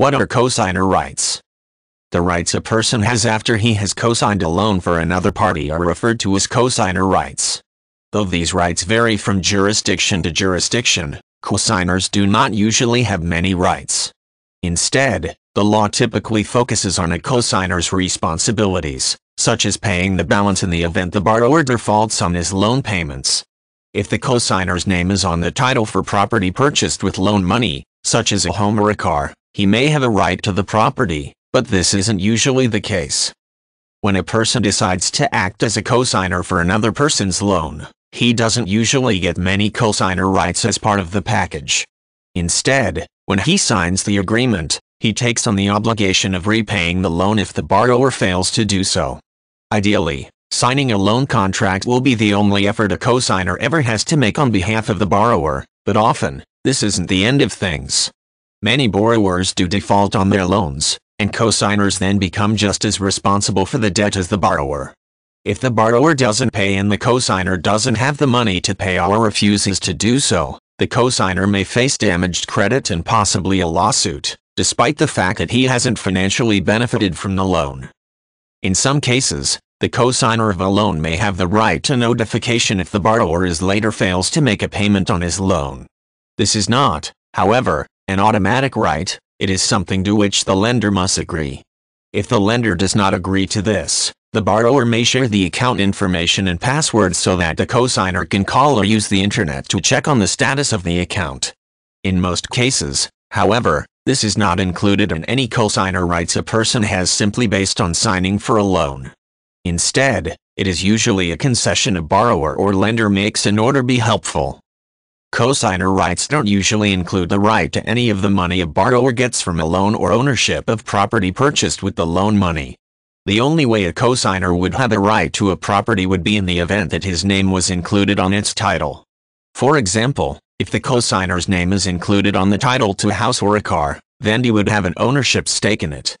What are cosigner rights? The rights a person has after he has cosigned a loan for another party are referred to as cosigner rights. Though these rights vary from jurisdiction to jurisdiction, cosigners do not usually have many rights. Instead, the law typically focuses on a cosigner's responsibilities, such as paying the balance in the event the borrower defaults on his loan payments. If the cosigner's name is on the title for property purchased with loan money, such as a home or a car, he may have a right to the property, but this isn't usually the case. When a person decides to act as a cosigner for another person's loan, he doesn't usually get many cosigner rights as part of the package. Instead, when he signs the agreement, he takes on the obligation of repaying the loan if the borrower fails to do so. Ideally, signing a loan contract will be the only effort a cosigner ever has to make on behalf of the borrower, but often, this isn't the end of things. Many borrowers do default on their loans, and cosigners then become just as responsible for the debt as the borrower. If the borrower doesn't pay and the cosigner doesn't have the money to pay or refuses to do so, the cosigner may face damaged credit and possibly a lawsuit, despite the fact that he hasn't financially benefited from the loan. In some cases, the cosigner of a loan may have the right to notification if the borrower is later fails to make a payment on his loan. This is not, however, an automatic right, it is something to which the lender must agree. If the lender does not agree to this, the borrower may share the account information and password so that the cosigner can call or use the internet to check on the status of the account. In most cases, however, this is not included in any cosigner rights a person has simply based on signing for a loan. Instead, it is usually a concession a borrower or lender makes in order to be helpful cosigner rights don't usually include the right to any of the money a borrower gets from a loan or ownership of property purchased with the loan money. The only way a cosigner would have a right to a property would be in the event that his name was included on its title. For example, if the cosigner's name is included on the title to a house or a car, then he would have an ownership stake in it.